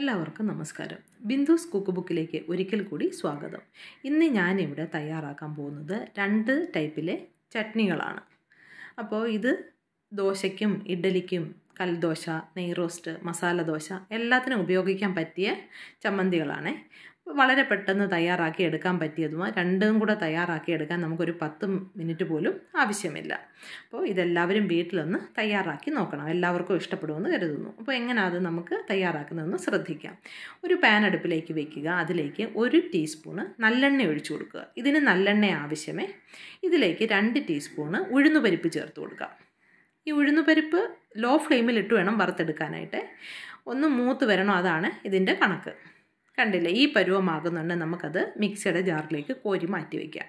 എല്ലാവർക്കും നമസ്കാരം ബിന്ദുസ് കുക്ക് ബുക്കിലേക്ക് ഒരിക്കൽ കൂടി സ്വാഗതം ഇന്ന് ഞാനിവിടെ തയ്യാറാക്കാൻ പോകുന്നത് രണ്ട് ടൈപ്പിലെ ചട്നികളാണ് അപ്പോൾ ഇത് ദോശയ്ക്കും ഇഡ്ഡലിക്കും കൽദോശ നെയ്റോസ്റ്റ് മസാല ദോശ എല്ലാത്തിനും ഉപയോഗിക്കാൻ പറ്റിയ ചമ്മന്തികളാണ് വളരെ പെട്ടെന്ന് തയ്യാറാക്കി എടുക്കാൻ പറ്റിയതുമാ രണ്ടും കൂടെ തയ്യാറാക്കി എടുക്കാൻ നമുക്കൊരു പത്ത് മിനിറ്റ് പോലും ആവശ്യമില്ല അപ്പോൾ ഇതെല്ലാവരും വീട്ടിലൊന്ന് തയ്യാറാക്കി നോക്കണം എല്ലാവർക്കും ഇഷ്ടപ്പെടുമെന്ന് കരുതുന്നു അപ്പോൾ എങ്ങനെ അത് നമുക്ക് തയ്യാറാക്കുന്നതെന്ന് ശ്രദ്ധിക്കാം ഒരു പാൻ അടുപ്പിലേക്ക് വെക്കുക അതിലേക്ക് ഒരു ടീസ്പൂണ് നല്ലെണ്ണ ഒഴിച്ചു കൊടുക്കുക ഇതിന് നല്ലെണ്ണ ആവശ്യമേ ഇതിലേക്ക് രണ്ട് ടീസ്പൂണ് ഉഴുന്നുപരിപ്പ് ചേർത്ത് കൊടുക്കുക ഈ ഉഴുന്നുപരിപ്പ് ലോ ഫ്ലെയിമിലിട്ട് വേണം വറുത്തെടുക്കാനായിട്ട് ഒന്ന് മൂത്ത് വരണോ അതാണ് ഇതിൻ്റെ കണക്ക് കണ്ടില്ലേ ഈ പരുവമാകുന്നുണ്ട് നമുക്കത് മിക്സിയുടെ ജാറിലേക്ക് കോരി മാറ്റി വയ്ക്കാം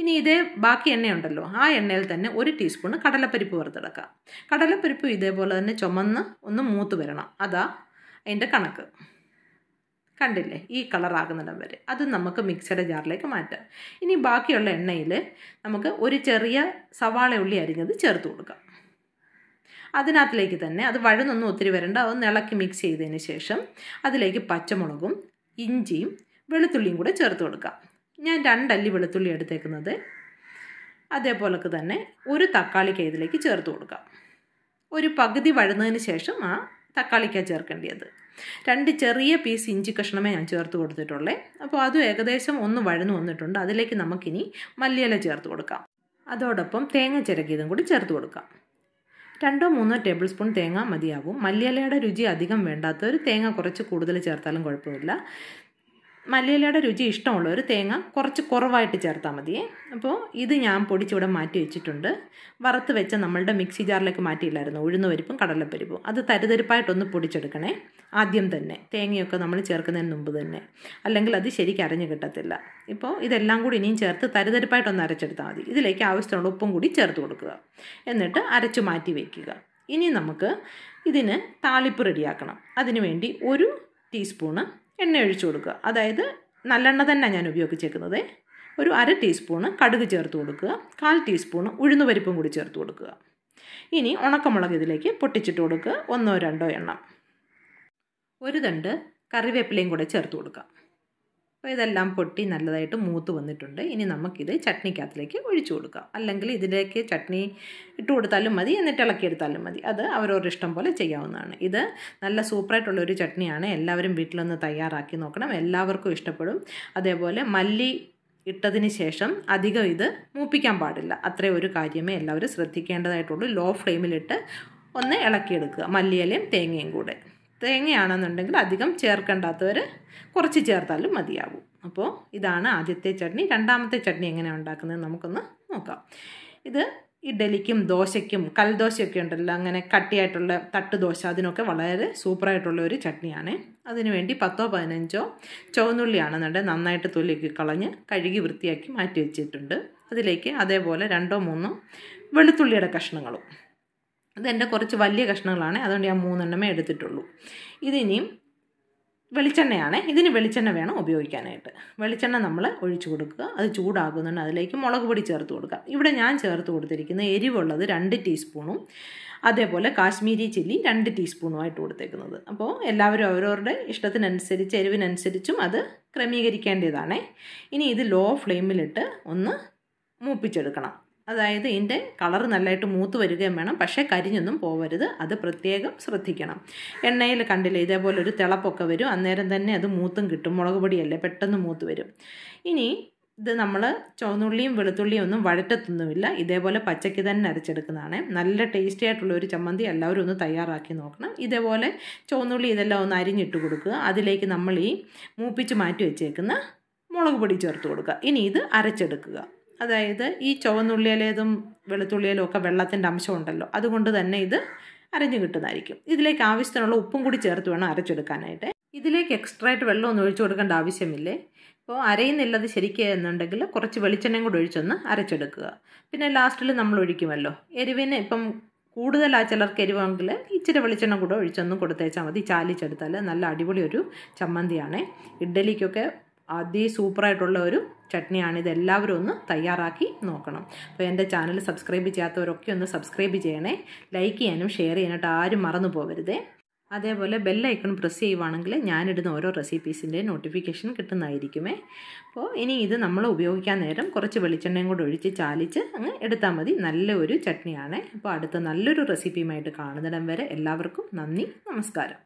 ഇനി ഇതേ ബാക്കി എണ്ണയുണ്ടല്ലോ ആ എണ്ണയിൽ തന്നെ ഒരു ടീസ്പൂൺ കടലപ്പരിപ്പ് വറുത്തെടുക്കാം കടലപ്പരിപ്പ് ഇതേപോലെ തന്നെ ചുമന്ന് ഒന്ന് മൂത്ത് വരണം അതാ അതിൻ്റെ കണക്ക് കണ്ടില്ലേ ഈ കളറാകുന്നിടം വരെ അത് നമുക്ക് മിക്സിയുടെ ജാറിലേക്ക് മാറ്റാം ഇനി ബാക്കിയുള്ള എണ്ണയിൽ നമുക്ക് ഒരു ചെറിയ സവാള ഉള്ളി അരിഞ്ഞത് ചേർത്ത് കൊടുക്കാം അതിനകത്തിലേക്ക് തന്നെ അത് വഴുന്നൊന്നും ഒത്തിരി വരണ്ട അത് നിളക്കി മിക്സ് ചെയ്തതിന് ശേഷം അതിലേക്ക് പച്ചമുളകും ഇഞ്ചിയും വെളുത്തുള്ളിയും കൂടെ ചേർത്ത് കൊടുക്കാം ഞാൻ രണ്ടല്ലി വെളുത്തുള്ളി എടുത്തേക്കുന്നത് അതേപോലൊക്കെ തന്നെ ഒരു തക്കാളിക്ക ഇതിലേക്ക് ചേർത്ത് കൊടുക്കാം ഒരു പകുതി വഴുന്നതിന് ശേഷം ആ തക്കാളിക്ക ചേർക്കേണ്ടത് രണ്ട് ചെറിയ പീസ് ഇഞ്ചി കഷ്ണമേ ഞാൻ ചേർത്ത് കൊടുത്തിട്ടുള്ളേ അപ്പോൾ അതും ഏകദേശം ഒന്ന് വഴന്നു വന്നിട്ടുണ്ട് അതിലേക്ക് നമുക്കിനി മല്ലിയില ചേർത്ത് കൊടുക്കാം അതോടൊപ്പം തേങ്ങ ചിരകിയതും കൂടി ചേർത്ത് കൊടുക്കാം രണ്ടോ മൂന്നോ ടേബിൾ സ്പൂൺ തേങ്ങ മതിയാവും മല്ലിയലയുടെ രുചി അധികം വേണ്ടാത്ത ഒരു തേങ്ങ കുറച്ച് കൂടുതൽ ചേർത്താലും കുഴപ്പമില്ല മല്ലിയിലയുടെ രുചി ഒരു തേങ്ങ കുറച്ച് കുറവായിട്ട് ചേർത്താൽ മതി അപ്പോൾ ഇത് ഞാൻ പൊടിച്ചിവിടെ മാറ്റി വെച്ചിട്ടുണ്ട് വറുത്ത് വെച്ച നമ്മളുടെ മിക്സി ജാറിലേക്ക് മാറ്റിയില്ലായിരുന്നു ഉഴുന്ന പരിപ്പും കടലപ്പരിപ്പും അത് തരുതരിപ്പായിട്ടൊന്ന് പൊടിച്ചെടുക്കണേ ആദ്യം തന്നെ തേങ്ങയൊക്കെ നമ്മൾ ചേർക്കുന്നതിന് മുമ്പ് തന്നെ അല്ലെങ്കിൽ അത് ശരിക്കും അരഞ്ഞു കിട്ടത്തില്ല ഇപ്പോൾ ഇതെല്ലാം കൂടി ഇനിയും ചേർത്ത് തരുതരിപ്പായിട്ടൊന്ന് അരച്ചെടുത്താൽ മതി ഇതിലേക്ക് ആവശ്യത്തിനുള്ള ഉപ്പും കൂടി ചേർത്ത് കൊടുക്കുക എന്നിട്ട് അരച്ചു മാറ്റി വയ്ക്കുക ഇനി നമുക്ക് ഇതിന് താളിപ്പ് റെഡിയാക്കണം അതിനുവേണ്ടി ഒരു ടീസ്പൂണ് എണ്ണ ഒഴിച്ചു കൊടുക്കുക അതായത് നല്ലെണ്ണ തന്നെ ഞാൻ ഉപയോഗിച്ചേക്കുന്നത് ഒരു അര ടീസ്പൂണ് കടുക് ചേർത്ത് കൊടുക്കുക കാൽ ടീസ്പൂണ് ഉഴുന്നുപരിപ്പും കൂടി ചേർത്ത് കൊടുക്കുക ഇനി ഉണക്കമുളക് ഇതിലേക്ക് പൊട്ടിച്ചിട്ട് കൊടുക്കുക ഒന്നോ രണ്ടോ എണ്ണം ഒരു തണ്ട് കറിവേപ്പിലയും കൂടെ ചേർത്ത് കൊടുക്കുക അപ്പോൾ ഇതെല്ലാം പൊട്ടി നല്ലതായിട്ട് മൂത്ത് വന്നിട്ടുണ്ട് ഇനി നമുക്കിത് ചട്നിക്കകത്തിലേക്ക് ഒഴിച്ചു കൊടുക്കാം അല്ലെങ്കിൽ ഇതിലേക്ക് ചട്നി ഇട്ട് കൊടുത്താലും മതി എന്നിട്ട് ഇളക്കിയെടുത്താലും മതി അത് അവരവരുടെ ഇഷ്ടം പോലെ ചെയ്യാവുന്നതാണ് ഇത് നല്ല സൂപ്പറായിട്ടുള്ള ഒരു ചട്നിയാണ് എല്ലാവരും വീട്ടിലൊന്ന് തയ്യാറാക്കി നോക്കണം എല്ലാവർക്കും ഇഷ്ടപ്പെടും അതേപോലെ മല്ലി ഇട്ടതിന് ശേഷം അധികം ഇത് മൂപ്പിക്കാൻ പാടില്ല അത്രേ ഒരു കാര്യമേ എല്ലാവരും ശ്രദ്ധിക്കേണ്ടതായിട്ടുള്ളൂ ലോ ഫ്ലെയിമിലിട്ട് ഒന്ന് ഇളക്കിയെടുക്കുക മല്ലിയിലയും തേങ്ങയും കൂടെ തേങ്ങയാണെന്നുണ്ടെങ്കിൽ അധികം ചേർക്കേണ്ടാത്തവർ കുറച്ച് ചേർത്താലും മതിയാവും അപ്പോൾ ഇതാണ് ആദ്യത്തെ ചട്നി രണ്ടാമത്തെ ചട്നി എങ്ങനെയാണ് ഉണ്ടാക്കുന്നത് നമുക്കൊന്ന് നോക്കാം ഇത് ഇഡലിക്കും ദോശയ്ക്കും കൽദോശയൊക്കെ ഉണ്ടല്ലോ അങ്ങനെ കട്ടിയായിട്ടുള്ള തട്ട് ദോശ അതിനൊക്കെ വളരെ സൂപ്പറായിട്ടുള്ള ഒരു ചട്നിയാണ് അതിനുവേണ്ടി പത്തോ പതിനഞ്ചോ ചുവന്നുള്ളിയാണെന്നുണ്ടെങ്കിൽ നന്നായിട്ട് തൊലിയൊക്കെ കളഞ്ഞ് കഴുകി വൃത്തിയാക്കി മാറ്റി വെച്ചിട്ടുണ്ട് അതിലേക്ക് അതേപോലെ രണ്ടോ മൂന്നോ വെളുത്തുള്ളിയുടെ കഷ്ണങ്ങളും ഇതെൻ്റെ കുറച്ച് വലിയ കഷ്ണങ്ങളാണ് അതുകൊണ്ട് ഞാൻ മൂന്നെണ്ണമേ എടുത്തിട്ടുള്ളൂ ഇതിനിയും വെളിച്ചെണ്ണയാണ് ഇതിന് വെളിച്ചെണ്ണ വേണം ഉപയോഗിക്കാനായിട്ട് വെളിച്ചെണ്ണ നമ്മൾ ഒഴിച്ചു കൊടുക്കുക അത് ചൂടാകുന്നുണ്ട് അതിലേക്ക് മുളക് പൊടി ചേർത്ത് കൊടുക്കുക ഇവിടെ ഞാൻ ചേർത്ത് കൊടുത്തിരിക്കുന്ന എരിവുള്ളത് രണ്ട് ടീസ്പൂണും അതേപോലെ കാശ്മീരി ചില്ലി രണ്ട് ടീസ്പൂണുമായിട്ട് കൊടുത്തേക്കുന്നത് അപ്പോൾ എല്ലാവരും അവരവരുടെ ഇഷ്ടത്തിനനുസരിച്ച് എരിവിനനുസരിച്ചും അത് ക്രമീകരിക്കേണ്ടതാണ് ഇനി ഇത് ലോ ഫ്ലെയിമിലിട്ട് ഒന്ന് മൂപ്പിച്ചെടുക്കണം അതായത് ഇതിൻ്റെ കളർ നല്ലതായിട്ട് മൂത്ത് വരികയും വേണം പക്ഷേ കരിഞ്ഞൊന്നും പോവരുത് അത് പ്രത്യേകം ശ്രദ്ധിക്കണം എണ്ണയിൽ കണ്ടില്ലേ ഇതേപോലെ ഒരു തിളപ്പൊക്കെ വരും അന്നേരം തന്നെ അത് മൂത്തും കിട്ടും മുളക് പൊടിയല്ലേ പെട്ടെന്ന് മൂത്ത് വരും ഇനി ഇത് നമ്മൾ ചുവന്നുള്ളിയും വെളുത്തുള്ളിയും ഒന്നും വഴറ്റത്തൊന്നുമില്ല ഇതേപോലെ പച്ചയ്ക്ക് തന്നെ അരച്ചെടുക്കുന്നതാണ് നല്ല ടേസ്റ്റി ആയിട്ടുള്ള ഒരു ചമ്മന്തി എല്ലാവരും ഒന്ന് തയ്യാറാക്കി നോക്കണം ഇതേപോലെ ചുവന്നുള്ളി ഇതെല്ലാം ഒന്ന് അരിഞ്ഞിട്ട് കൊടുക്കുക അതിലേക്ക് നമ്മൾ ഈ മൂപ്പിച്ച് മാറ്റി വെച്ചേക്കുന്ന മുളക് പൊടി ചേർത്ത് കൊടുക്കുക ഇനി ഇത് അരച്ചെടുക്കുക അതായത് ഈ ചുവന്നുള്ളിയിലേതും വെളുത്തുള്ളിയിലും ഒക്കെ വെള്ളത്തിൻ്റെ അംശമുണ്ടല്ലോ അതുകൊണ്ട് തന്നെ ഇത് അരഞ്ഞു കിട്ടുന്നതായിരിക്കും ഇതിലേക്ക് ആവശ്യത്തിനുള്ള ഉപ്പും കൂടി ചേർത്ത് വേണം അരച്ചെടുക്കാനായിട്ട് ഇതിലേക്ക് എക്സ്ട്രാ ആയിട്ട് ഒന്നും ഒഴിച്ചു കൊടുക്കേണ്ട ആവശ്യമില്ലേ അപ്പോൾ അരയുന്നില്ലത് ശരിക്കുക എന്നുണ്ടെങ്കിൽ കുറച്ച് വെളിച്ചെണ്ണയും കൂടി ഒഴിച്ചൊന്ന് അരച്ചെടുക്കുക പിന്നെ ലാസ്റ്റിൽ നമ്മൾ ഒഴിക്കുമല്ലോ എരിവിന് ഇപ്പം കൂടുതലാ ചിലർക്ക് എരിവാണെങ്കിൽ ഇച്ചിരി വെളിച്ചെണ്ണ കൂടെ ഒഴിച്ചൊന്നും കൊടുത്തേച്ചാൽ മതി ചാലിച്ചെടുത്താൽ നല്ല അടിപൊളി ഒരു ചമ്മന്തിയാണ് ഇഡ്ഡലിക്കൊക്കെ സൂപ്പറായിട്ടുള്ള ഒരു ചട്നിയാണ് ഇത് എല്ലാവരും ഒന്ന് തയ്യാറാക്കി നോക്കണം അപ്പോൾ എൻ്റെ ചാനൽ സബ്സ്ക്രൈബ് ചെയ്യാത്തവരൊക്കെ ഒന്ന് സബ്സ്ക്രൈബ് ചെയ്യണേ ലൈക്ക് ചെയ്യാനും ഷെയർ ചെയ്യാനായിട്ട് ആരും മറന്നു പോകരുതേ അതേപോലെ ബെല്ലൈക്കൺ പ്രസ് ചെയ്യുവാണെങ്കിൽ ഞാനിടുന്ന ഓരോ റെസിപ്പീസിൻ്റെ നോട്ടിഫിക്കേഷൻ കിട്ടുന്നതായിരിക്കുമേ അപ്പോൾ ഇനി ഇത് നമ്മൾ ഉപയോഗിക്കാൻ നേരം കുറച്ച് വെളിച്ചെണ്ണയും കൂടെ ഒഴിച്ച് ചാലിച്ച് അങ്ങ് എടുത്താൽ മതി നല്ല ഒരു ചട്നിയാണ് അപ്പോൾ അടുത്ത നല്ലൊരു റെസിപ്പിയുമായിട്ട് കാണുന്നിടം വരെ എല്ലാവർക്കും നന്ദി നമസ്കാരം